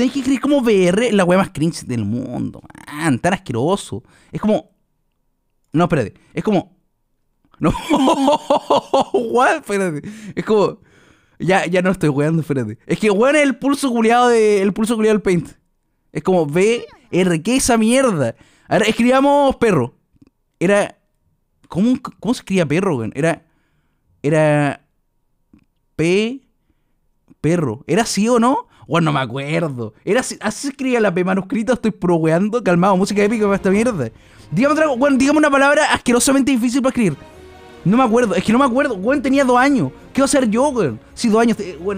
Tenés que escribir Como BR la wea más cringe del mundo. Man, tan asqueroso. Es como. No, espérate. Es como. No. What? Espérate. Es como. Ya, ya no estoy weando, espérate. Es que weón el pulso culiado de. El pulso culiado del paint. Es como VR, ¿qué esa mierda? A ver, escribamos perro. Era. ¿Cómo, cómo se escribía perro, weón? Era. Era. P. Perro. ¿Era así o no? Bueno, no me acuerdo. Era así, así escribía la P manuscrita, estoy progueando, calmado, música épica para esta mierda. Dígame otra, bueno, dígame una palabra asquerosamente difícil para escribir. No me acuerdo, es que no me acuerdo, Bueno, tenía dos años. ¿Qué va a hacer yo, weón? Si dos años, eh, weón.